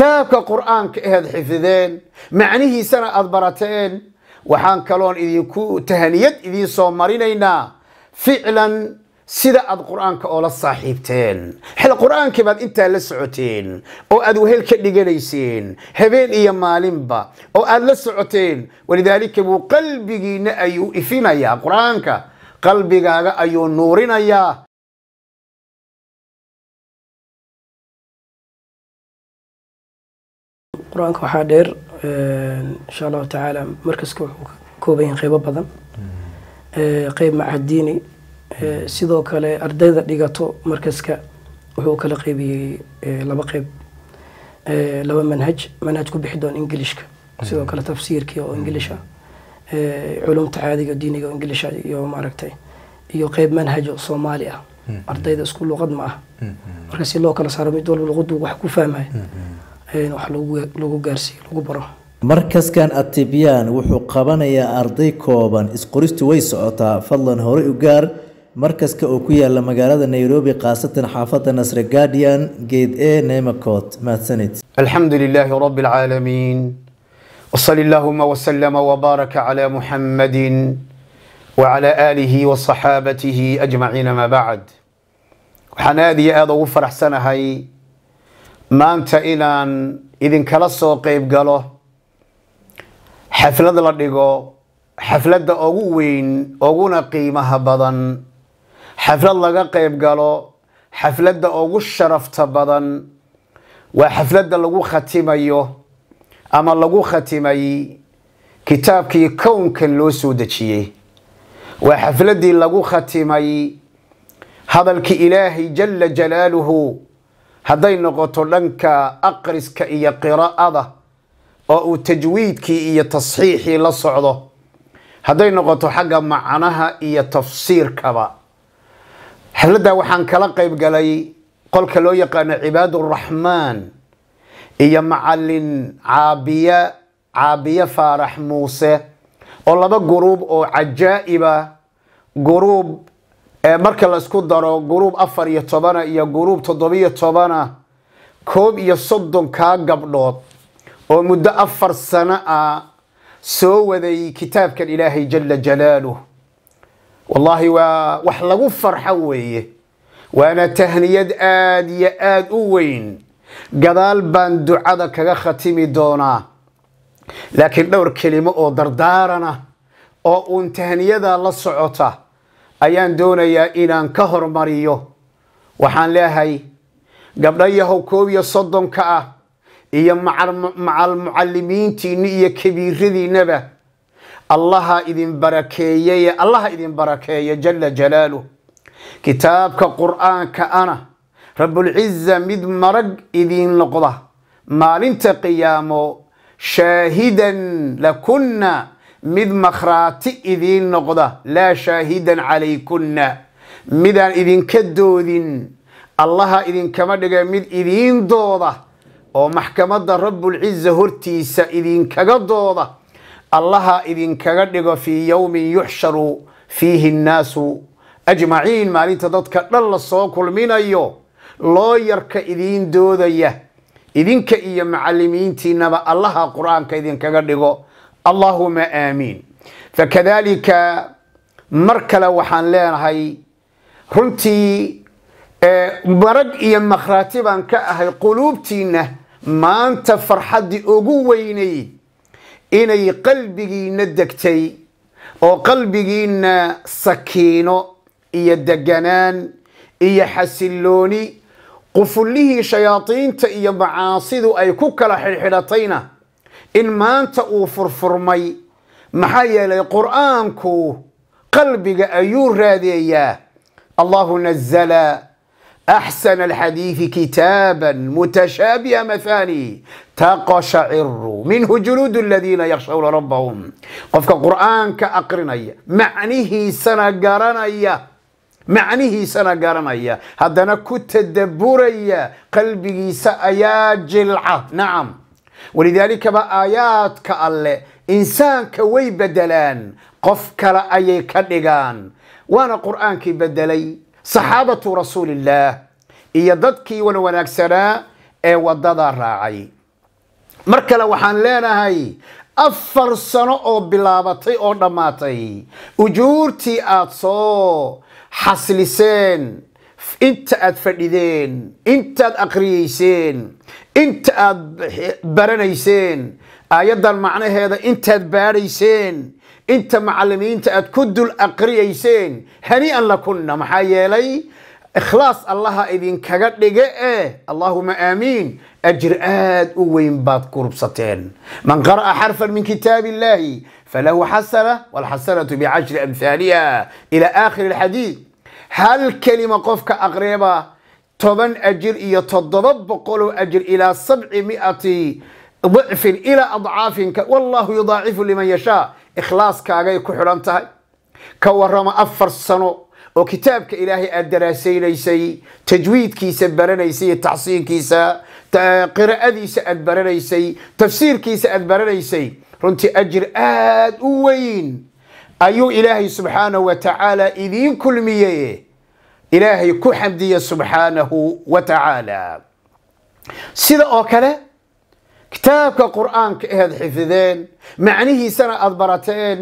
kitaabka qur-aanka ahead xifdideen macnihiisana aad barateen waxaan kaloon idinku tahaniyad idiin soo marinaynaa ficlan sida aad qur-aanka oola saaxiibteen xil qur-aankii baad intaa la socoteen oo aad wehel ka dhiganayseen habeen iyo maalinba oo aad la socoteen walidaalika buu qalbigiinna ayuu ifinayaa qur-aanka qalbigaaga ayuu nuurinayaa qur-aanka waxaa dheer insha allahu tacaala markaska wuxuu ka kooban yahay qeybo badan qeyb macadiini sidoo kale ardayda dhigato markaska wuxuu kala qeybiyey laba qeyb laba manhaj manhaj ku bixi doon ingilishka sidoo kale tafsiirki oo ingilisha culumta caadiga diiniga oo ingilisha iyo maaragtay iyo qeyb manhaj oo soomaali ah mm-hmm. ardayda isku luqad ma ah mm-hmm. marka si loo kala saaro mid walba luqadu wax ku fahmaya mm-hmm wax lagu gaarsiiyo lagu baro markaskan atibyaan wuxuu qabanayaa arday kooban isqoristu way socotaa fadlan horey u gaar markaska oo ku yaala magaalada nairobi khaasatan xaafada nasre guardian geed e nemacoot mahadsanid alxamdu lilaahi rabi alcaalamiin wsali allaahuma wslama wbaaraka cla muxamadi wcala aalihi wsaxaabatihi ajmaciin ama bacd waxaan aada iyo aada ugu faraxsanahay maanta inaan idinkala soo qayb galo xaflad la dhigo xafladda ugu weyn uguna qiimaha badan xaflad laga qayb galo xafladda ugu sharafta badan waa xafladda lagu khatimayo ama lagu khatimay kitaabkii kownkan loo soo dejiyey waa xafladdii lagu khatimay hadalkii ilaahay jalla jalaaluhu hadday noqoto dhanka aqriska iyo qiraa'ada oo uu tajwiidkii iyo tasxiixii la socdo hadday noqoto xagga macnaha iyo tafsiirkaba xafladda waxaan kala qayb galay qolka loo yaqaano cibaaduraxmaan iyo macalin caabiya caabiye faarax muuse oo laba guruub oo cajaa'iba guruub marka laisku daro guruub afar iyo tobana iyo guruub toddobiyo tobana koob iyo soddonkaa gabdhood oo muddo afar sano ah soo waday kitaabkan ilaahay jala jalaaluh wallaahi waa wax lagu farxo weeye waana tahniyad aada iyo aada u weyn gadaal baan ducada kaga khatimi doonaa laakiin dhowr kelimo oo dardaarana oo uun tahniyada la socota ayaan doonayaa inaan ka hormariyo waxaan leehay gabdhayahow yahow koob iyo soddonka ah iyo macal mucallimiintiinna iyo kabiiradiinnaba allaha idin barakeeyeye allaha idin barakeeya jala jalaaluh kitaabka qur'aanka ana rabbulciza mid marag idiin noqda maalinta qiyaamo shaahidan lakunna mid makhraati idiin noqda laa shaahidan calaykunna midaan idinka doodin allaha idinkama dhiga mid idiin dooda oo maxkamadda rabbulciza hortiisa idinkaga dooda allaha idinkaga dhigo fii yowmin yuxsharu fiihi annaasu ajmaciin maalinta dadka dhan la soo kulminayo yarka idiin doodaya idinka iyo macallimiintiinaba allaha qur-aanka idinkaga dhigo allahuma aamiin fakadaalika mar kale waxaan leenahay runtii marag iyo makhraati baan ka ahay quluubtiinna maanta farxaddii ugu weynayd inay qalbigiinna degtay oo qalbigiinna sakiino iyo deganaan iyo xasillooni qufullihii shayaadiinta iyo macaasidu ay ku kala xidhxidhatayna in maanta uu furfurmay maxaa yeelay qur'aanku qalbiga ayuu raadeeyaa allahu nazala axsana alxadiidi kitaaban mutashaabiha mathani taqashaciru minhu juluud aladiina yakhshawna rabbahum qofka qur'aanka aqrinaya macnihiisana garanaya macnihiisana garanaya haddana ku tadabburaya qalbigiisa ayaa jilca nacam walidaalikaba aayaadka alle insaanka way bedelaan qof kale ayay ka dhigaan waana qur'aankii bedelay saxaabatu rasuuliillaah iyo dadkii wanwanaagsanaa ee waddada raacay mar kale waxaan leenahay afar sano oo bilaabatay oo dhammaatay ujuurtii aada soo xasliseen inta aad fadhideen intaad akhriyeyseen inta aad baranayseen aayaddan macnaheeda intaad baadhayseen inta macalimiinta aad ku dul aqriyayseen hanii'an lakunna maxaa yeelay ikhlaas allaha idinkaga dhige ee eh. allaahuma aamiin ajir aad u weyn baad kurubsateen man qara'a xarfan min kitaab illaahi falahu xasana walxasanatu bicashri amhaaliha ila aakhiri alxadiid hal kelima qofka aqreeba toban ajir iyo toddoba boqoloo ajir ilaa sabci miati dicfin ilaa adcaafinka wallaahu yudaacifu liman yashaa ikhlaaskaagay ku xidhan tahay ka warrama afar sano oo kitaabka ilaahay aad daraasaynaysay tajwiidkiisa baranaysay tacsiinkiisa qiraadiisa aad baranaysay tafsiirkiisa aad baranaysay runtii ajir aad u weyn ayuu ilaahay subxaanahu wa tacaala idiin kulmiyey ilaahay ku xamdiya subxaanahu wa tacaala sida oo kale kitaabka qur-aanka aheed xifideen macnihiisana aada barateen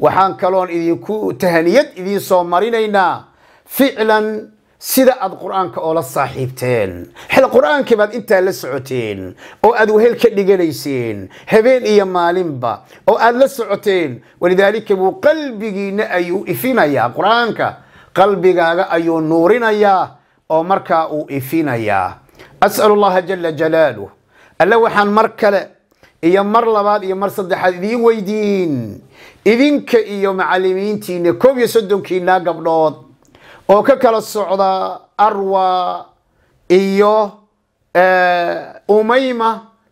waxaan kaloon idinku tahaniyad idiin soo marinaynaa ficlan sida aada qur-aanka oo la saaxiibteen xil qur-aankii baad intaa la socoteen oo aad wehel ka dhiganayseen habeen iyo maalinba oo aada la socoteen walidaalika buu qalbigiinna ayuu ifinayaa qur-aanka qalbigaaga ayuu nuurinayaa oo markaa uu ifinayaa asal llaha jala jalaaluh alle waxaan mar kale iyo mar labaad iyo mar saddexaad idiin weydiin idinka iyo macallimiintiinna koob iyo soddonkiinaa gabdhood oo ka kala socda arwa iyo eh, umayma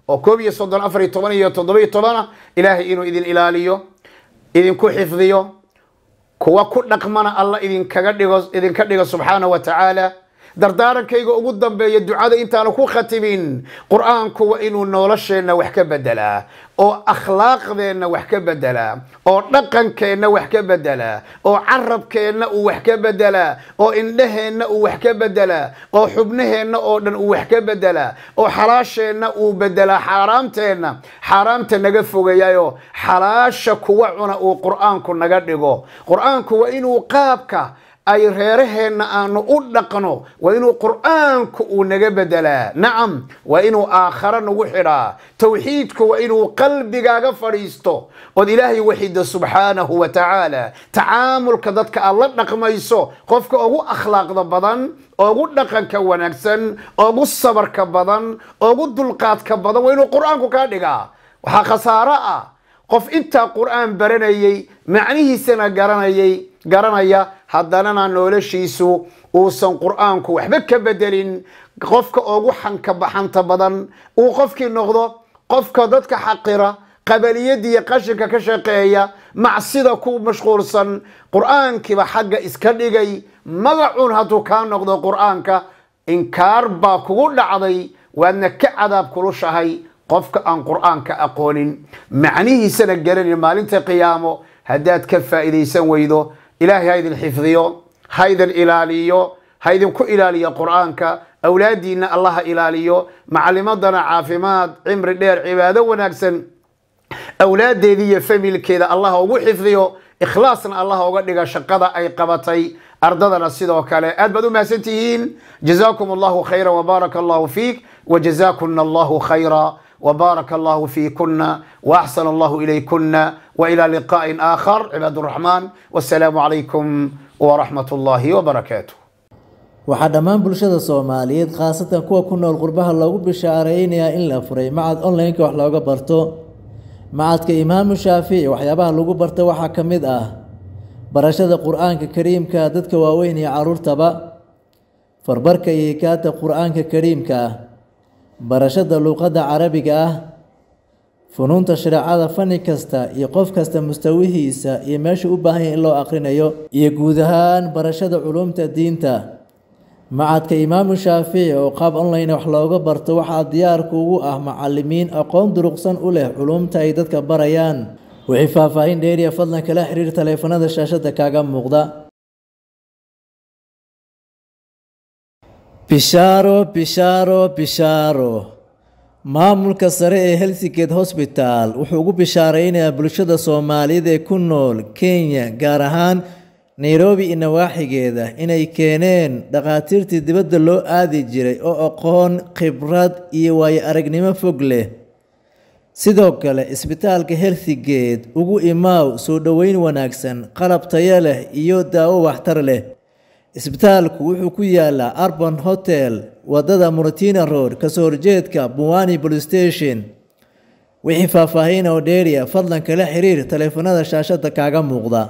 oo koob iyo soddon afariyo toban iyo toddobiyo tobana ilaahay inuu idin ilaaliyo idinku xifdiyo kuwa ku dhaqmana alla idinkaga dhigo idinka dhigo subxaana wa tacaala dardaarankayga ugu dambeeya ducada intaanu ku khatimin qur-aanku waa inuu noolosheenna wax ka bedelaa oo akhlaaqdeenna wax ka bedelaa oo dhaqankeenna wax ka bedelaa oo carabkeenna uu wax ka bedelaa oo indhaheenna uu wax ka bedelaa oo xubnaheenna oo dhan uu wax ka bedelaa oo xalaasheenna uu bedelaa xaaraamteenna xaaraamta naga fogayayo xalaasha kuwa cuna uu qur-aanku naga dhigo qur-aanku waa inuu qaabka ay reeraheenna aanu u dhaqno waa inuu qur'aanku uu naga bedelaa nacam waa inuu aakhara nagu xidhaa towxiidku waa inuu qalbigaaga fadhiisto ood ilaahay waxida subxaanahu wa tacaala tacaamulka dadka aad la dhaqmayso qofka ugu akhlaaqda badan ugu dhaqanka wanaagsan ugu sabarka badan ugu dulqaadka badan waa inuu qur'aanku kaa dhigaa waxaa khasaaro ah qof intaa qur'aan baranayay macnihiisana garanayay garanaya haddanana noloshiisu uusan qur-aanku waxba ka bedelin qofka ugu xankabaxanta badan uu qofkii noqdo qofka dadka xaqira qabaliyadiiyo qashinka ka shaqeeya macsida ku mashquulsan qur-aankiiba xagga iska dhigay magacuun hadduu kaa noqdo qur-aanka inkaar baa kugu dhacday waadna ka cadaab kulushahay qofka aan qur-aanka aqoonin macnihiisana garanin maalinta qiyaamo haddaad ka faa'iidaysan weydo ilaahay ha idin xifdiyo ha idin ilaaliyo ha idinku ilaaliyo qur-aanka awlaadiinna allaha ilaaliyo macalimadana caafimaad cimri dheer cibaado wanaagsan awlaadeedii iyo familkeeda allaha ugu xifdiyo ikhlaasna allaha uga dhiga shaqada ay qabatay ardadana sidoo kale aad baad u mahadsan tihiin jazaakum allahu khayra wbaaraka allahu fiik wajazakuna allahu khayra وبارك الله فيكن وأحسن الله إليكن وإلى لقاء آخر عباد الرحمن والسلام عليكم ورحمة الله وبركاته waxaa dhammaan bulshada soomaaliyeed khaasatan kuwa ku nool qurbaha loogu bishaaraynayaa in la furay macad online-ka wax looga barto macadka imaamu shaafici waxyaabaha lagu barto waxaa ka mid ah barashada qur-aanka kariimka dadka waaweyn iyo caruurtaba farbarka iyo ikaata qur-aanka kariimka ah barashada luuqadda carabiga ah funuunta shareecada fanni kasta iyo qof kasta mustawihiisa iyo meesha u baahan in loo aqrinayo iyo guud ahaan barashada culuumta diinta macadka imaamu shaafici oo qaab online wax looga barto waxaa diyaar kuugu ah macalimiin aqoon duruqsan u leh culuumta ay dadka barayaan wixii faahfaahin dheeriya fadlan kala xiriir taleefanada shaashada kaaga muuqda bishaaro bishaaro bishaaro maamulka sare ee helsiget hosbitaal wuxuu ugu bishaareynayaa bulshada soomaaliyeed ee ku nool kenya gaar ahaan nairobi iyo nawaaxigeeda inay keeneen dhakhaatiirtii dibadda loo aadi jiray oo aqoon khibrad iyo waayo aragnimo fog leh sidoo kale isbitaalka helsigeet ugu imaaw soo dhoweyn wanaagsan qalab tayo leh iyo daawo waxtar leh isbitaalku wuxuu ku yaalaa arban hotel wadada muratina road kasoo horjeedka buwani bol station wixii faahfaahiin oo dheeriya fadlan kala xiriir taleefanada shaashada kaaga muuqda